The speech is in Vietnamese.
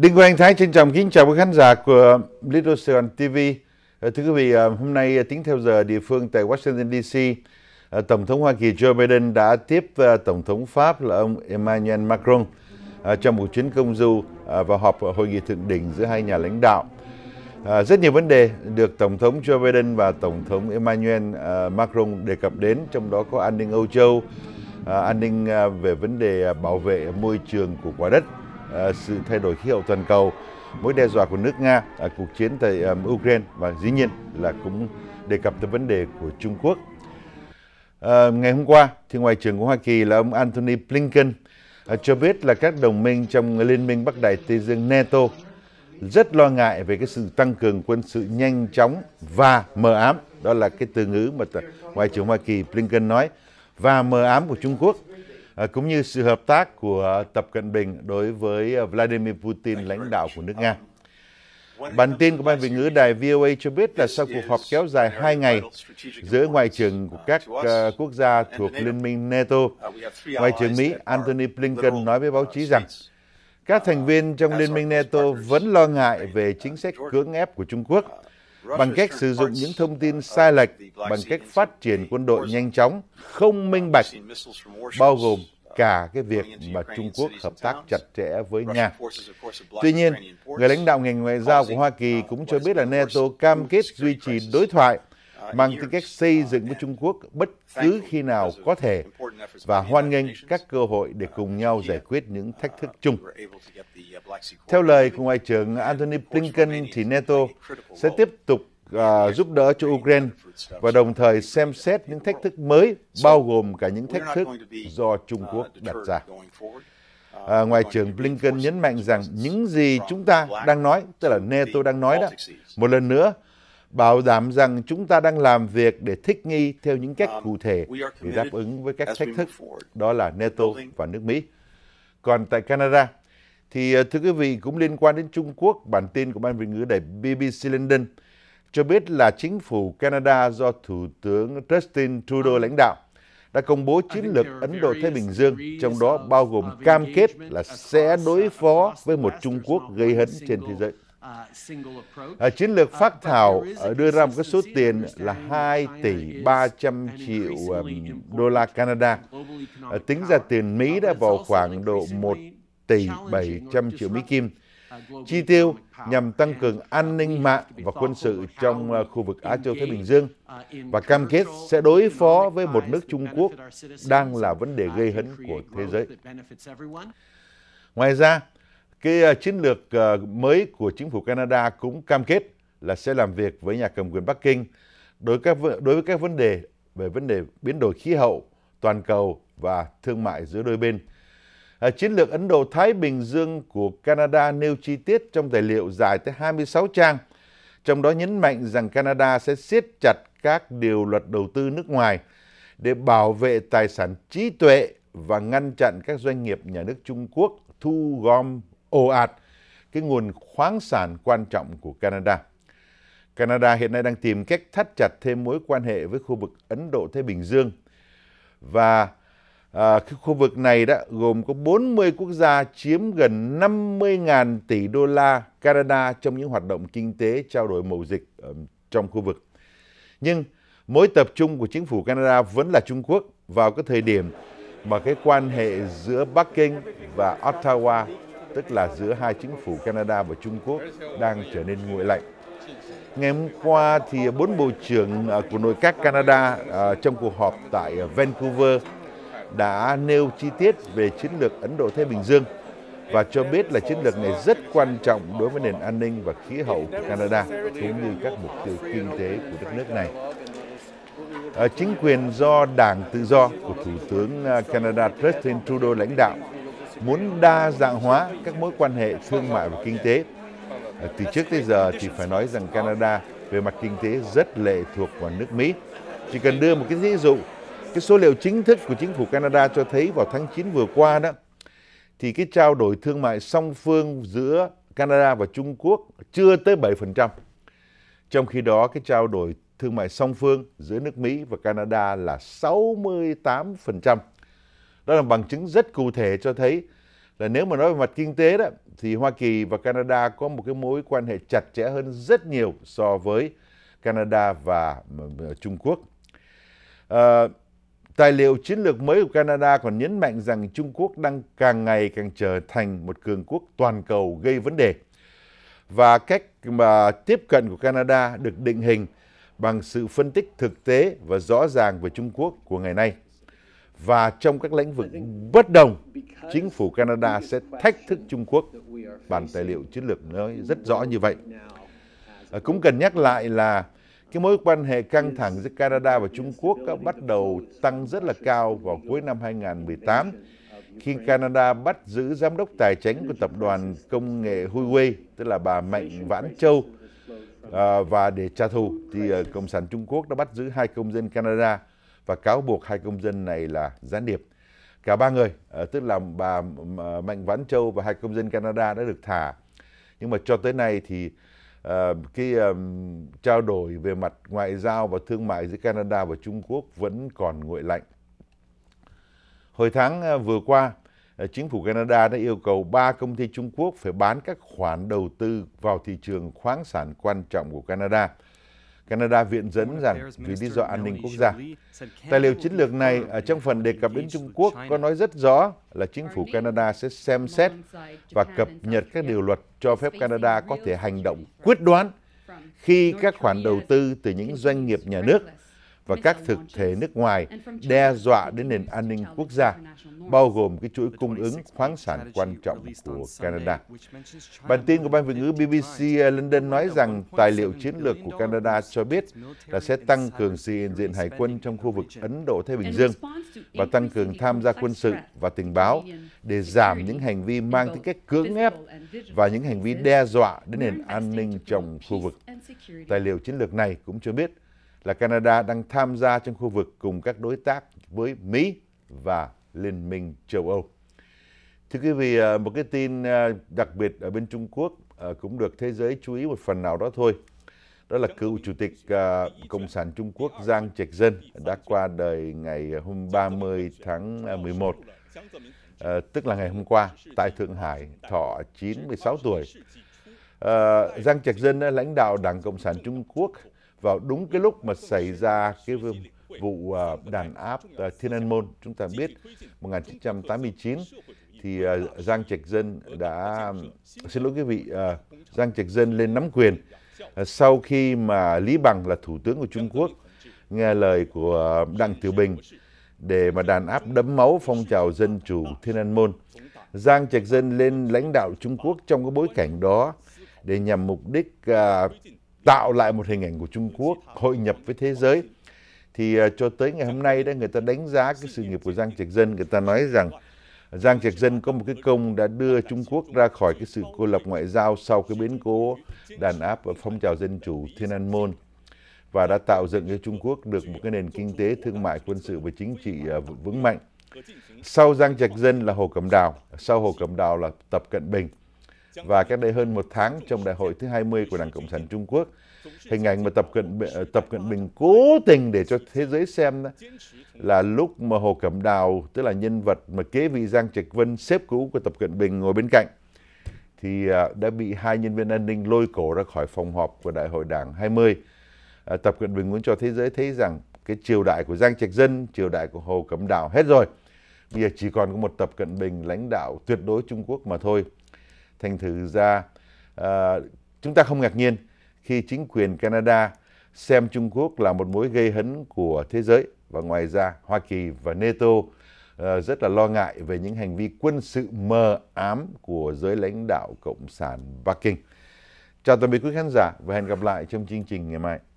Đinh Quang Thái trân trọng kính chào quý khán giả của Little Saigon TV. Ờ, thưa quý vị, ờ, hôm nay ờ, tính theo giờ địa phương tại Washington DC, Tổng thống Hoa Kỳ Joe Biden đã tiếp Tổng thống Pháp là ông Emmanuel Macron trong một chuyến công du và họp hội nghị thượng đỉnh giữa hai nhà lãnh đạo. Rất nhiều vấn đề được Tổng thống Joe Biden và Tổng thống Emmanuel Macron đề cập đến, trong đó có an ninh Âu Châu, an ninh về vấn đề bảo vệ môi trường của quả đất Ờ, sự thay đổi khí hậu toàn cầu, mối đe dọa của nước Nga, à, cuộc chiến tại à, Ukraine và dĩ nhiên là cũng đề cập tới vấn đề của Trung Quốc. À, ngày hôm qua, thì Ngoại trưởng của Hoa Kỳ là ông Anthony Blinken à, cho biết là các đồng minh trong Liên minh Bắc Đại Tây Dương NATO rất lo ngại về cái sự tăng cường quân sự nhanh chóng và mờ ám. Đó là cái từ ngữ mà Ngoại trưởng Hoa Kỳ Blinken nói và mờ ám của Trung Quốc Ờ, cũng như sự hợp tác của Tập Cận Bình đối với ờ, Vladimir Putin, lãnh đạo của nước Nga. Um, Bản tin của Ban Việt ngữ đài VOA cho biết là sau cuộc họp kéo dài 2 ngày giữa Ngoại trưởng của uh, các ờ, quốc gia thuộc Liên minh NATO, Ngoại trưởng Mỹ Antony Blinken nói với báo uh, chí rằng các thành viên trong uh, Liên minh NATO vẫn lo ngại về chính sách cưỡng ép của Trung Quốc bằng cách sử dụng những thông tin sai lệch, bằng cách phát triển quân đội nhanh chóng, không minh bạch, bao gồm cả cái việc mà Trung Quốc hợp tác chặt chẽ với Nga. Tuy nhiên, người lãnh đạo ngành ngoại giao của Hoa Kỳ cũng cho biết là NATO cam kết duy trì đối thoại mang tư cách xây dựng với Trung Quốc bất cứ khi nào có thể và hoan nghênh các cơ hội để cùng nhau giải quyết những thách thức uh, chung. Uh, Theo lời của Ngoại trưởng Antony Blinken thì NATO sẽ tiếp tục uh, giúp đỡ cho Ukraine và đồng thời xem xét những thách thức mới, bao gồm cả những thách thức do Trung uh, Quốc đặt ra. À, Ngoại trưởng Blinken nhấn mạnh rằng những gì chúng ta đang nói, tức là NATO đang nói đó, một lần nữa bảo đảm rằng chúng ta đang làm việc để thích nghi theo những cách um, cụ thể để đáp ứng với các thách thức, đó là NATO và nước Mỹ. Còn tại Canada, thì ờ, thưa quý vị cũng liên quan đến Trung Quốc, bản tin của Ban Việt ngữ đài BBC London cho biết là chính phủ Canada do Thủ tướng Justin Trudeau um, lãnh đạo đã công bố chiến lược Ấn Độ-Thái Bình Dương, trong đó bao gồm cam kết là sẽ đối uh, phó với một Trung Quốc gây hấn trên thế giới. À, chiến lược à, phát thảo đưa ra một cái số tiền là 2 tỷ 300 triệu um, đô la Canada. À, tính ra tiền Mỹ đã vào khoảng độ 1 tỷ 700 triệu Mỹ Kim. Chi tiêu nhằm tăng cường uh, an ninh mạng và quân sự trong uh, khu vực Á Châu Thái Bình Dương uh, và cam kết sẽ đối phó với một nước Trung Quốc đang là vấn đề gây hấn của thế giới. Ngoài ra, cái ờ, chiến lược ờ, mới của chính phủ Canada cũng cam kết là sẽ làm việc với nhà cầm quyền Bắc Kinh đối với các đối với các vấn đề về vấn đề biến đổi khí hậu toàn cầu và thương mại giữa đôi bên. Ờ, chiến lược Ấn Độ Thái Bình Dương của Canada nêu chi tiết trong tài liệu dài tới 26 trang, trong đó nhấn mạnh rằng Canada sẽ siết chặt các điều luật đầu tư nước ngoài để bảo vệ tài sản trí tuệ và ngăn chặn các doanh nghiệp nhà nước Trung Quốc thu gom ồ ạt cái nguồn khoáng sản quan trọng của Canada. Canada hiện nay đang tìm cách thắt chặt thêm mối quan hệ với khu vực Ấn Độ Thái Bình Dương. Và à, cái khu vực này đã gồm có 40 quốc gia chiếm gần 50.000 tỷ đô la Canada trong những hoạt động kinh tế trao đổi mậu dịch ở ờ, trong khu vực. Nhưng mối tập trung của chính phủ Canada vẫn là Trung Quốc vào cái thời điểm mà cái quan hệ giữa Bắc Kinh và Ottawa tức là giữa hai chính phủ Canada và Trung Quốc đang trở nên nguội lạnh. Ngày hôm qua thì bốn bộ trưởng à, của nội các Canada à, trong cuộc họp tại Vancouver đã nêu chi tiết về chiến lược Ấn Độ Thái Bình Dương và cho biết là chiến lược này rất quan trọng đối với nền an ninh và khí hậu của Canada cũng như các mục tiêu kinh tế của đất nước này. À, chính quyền do Đảng Tự do của Thủ tướng Canada Justin Trudeau lãnh đạo muốn đa dạng hóa các mối quan hệ thương mại và kinh tế. Từ trước tới giờ thì phải nói rằng Canada về mặt kinh tế rất lệ thuộc vào nước Mỹ. Chỉ cần đưa một cái ví dụ, cái số liệu chính thức của chính phủ Canada cho thấy vào tháng 9 vừa qua đó, thì cái trao đổi thương mại song phương giữa Canada và Trung Quốc chưa tới 7%. Trong khi đó, cái trao đổi thương mại song phương giữa nước Mỹ và Canada là 68%. Đó là bằng chứng rất cụ thể cho thấy là nếu mà nói về mặt kinh tế đó thì Hoa Kỳ và Canada có một cái mối quan hệ chặt chẽ hơn rất nhiều so với Canada và ờ, ờ, Trung Quốc. À, tài liệu chiến lược mới của Canada còn nhấn mạnh rằng Trung Quốc đang càng ngày càng trở thành một cường quốc toàn cầu gây vấn đề. Và cách mà tiếp cận của Canada được định hình bằng sự phân tích thực tế và rõ ràng về Trung Quốc của ngày nay và trong các lĩnh vực bất đồng, chính phủ Canada sẽ thách thức Trung Quốc. Bản tài liệu chiến lược nói rất rõ như vậy. À, cũng cần nhắc lại là cái mối quan hệ căng thẳng giữa Canada và Trung Quốc đã bắt đầu tăng rất là cao vào cuối năm 2018 khi Canada bắt giữ giám đốc tài chính của tập đoàn công nghệ Huawei, tức là bà Mạnh Vãn Châu, à, và để trả thù thì à, Cộng sản Trung Quốc đã bắt giữ hai công dân Canada và cáo buộc hai công dân này là gián điệp. Cả ba người, ờ, tức là bà ờ, Mạnh Vãn Châu và hai công dân Canada đã được thả. Nhưng mà cho tới nay thì ờ, cái trao đổi về mặt ngoại giao và thương mại giữa Canada và Trung Quốc vẫn còn nguội lạnh. Hồi tháng vừa qua, chính phủ Canada đã yêu cầu ba công ty Trung Quốc phải bán các khoản đầu tư vào thị trường khoáng sản quan trọng của Canada – Canada viện dẫn rằng vì lý do an ninh quốc gia. Tài liệu chiến lược này ở trong phần đề cập đến Trung Quốc có nói rất rõ là chính phủ Canada sẽ xem xét và cập nhật các điều luật cho phép Canada có thể hành động quyết đoán khi các khoản đầu tư từ những doanh nghiệp nhà nước và các thực thể nước ngoài đe dọa đến nền an ninh quốc gia, bao gồm cái chuỗi cung ứng khoáng sản quan trọng của Canada. Bản tin của Ban Việt ngữ BBC London nói rằng tài liệu chiến lược của Canada cho biết là sẽ tăng cường sự diện hải quân trong khu vực Ấn Độ-Thái Bình Dương và tăng cường tham gia quân sự và tình báo để giảm những hành vi mang tính cách cưỡng ép và những hành vi đe dọa đến nền an ninh trong khu vực. Tài liệu chiến lược này cũng cho biết là Canada đang tham gia trong khu vực cùng các đối tác với Mỹ và Liên minh châu Âu. Thưa quý vị, ờ, một cái tin ờ, đặc biệt ở bên Trung Quốc ờ, cũng được thế giới chú ý một phần nào đó thôi. Đó là cựu Chủ tịch Cộng sản Trung Quốc Giang Trạch Dân đã qua đời ngày hôm 30 tháng 11, tức là ngày hôm qua, tại Thượng Hải, thọ 96 tuổi. Giang Trạch Dân lãnh đạo Đảng Cộng sản Trung Quốc vào đúng cái lúc mà xảy ra cái vụ à, đàn áp à, Thiên An Môn. Chúng ta biết 1989 thì à, Giang Trạch Dân đã xin lỗi quý vị Giang Trạch Dân lên nắm quyền sau khi mà Lý Bằng là thủ tướng của Trung Quốc nghe lời của Đặng Tiểu Bình để mà đàn áp đấm máu phong trào dân chủ Thiên An Môn. Giang Trạch Dân lên lãnh đạo Trung Quốc trong cái bối cảnh đó để nhằm mục đích uh, tạo lại một hình ảnh của Trung Quốc hội nhập với thế giới thì ờ, cho tới ngày hôm nay đó người ta đánh giá cái sự nghiệp của Giang Trạch Dân người ta nói rằng Giang Trạch Dân có một cái công đã đưa Trung Quốc ra khỏi cái sự cô lập ngoại giao sau cái biến cố đàn áp và phong trào dân chủ Thiên An Môn và đã tạo dựng cho Trung Quốc được một cái nền kinh tế, thương mại, quân sự và chính trị ờ, vững mạnh. Sau Giang Trạch Dân là Hồ Cẩm Đào, sau Hồ Cẩm Đào là Tập Cận Bình và cách đây hơn một tháng trong đại hội thứ 20 của Đảng Cộng sản Trung Quốc. Hình ảnh mà Tập Cận ờ, Tập Cận Bình cố tình để cho thế giới xem là lúc mà Hồ Cẩm Đào, tức là nhân vật mà kế vị Giang Trạch Vân, xếp cũ của Tập Cận Bình ngồi bên cạnh, thì ờ, đã bị hai nhân viên an ninh lôi cổ ra khỏi phòng họp của Đại hội Đảng 20. Ờ, Tập Cận Bình muốn cho thế giới thấy rằng cái triều đại của Giang Trạch Dân, triều đại của Hồ Cẩm Đào hết rồi. Bây giờ chỉ còn có một Tập Cận Bình lãnh đạo tuyệt đối Trung Quốc mà thôi. Thành thử ra à, chúng ta không ngạc nhiên khi chính quyền Canada xem Trung Quốc là một mối gây hấn của thế giới và ngoài ra Hoa Kỳ và NATO à, rất là lo ngại về những hành vi quân sự mờ ám của giới lãnh đạo Cộng sản Bắc Kinh. Chào tạm biệt quý khán giả và hẹn gặp lại trong chương trình ngày mai.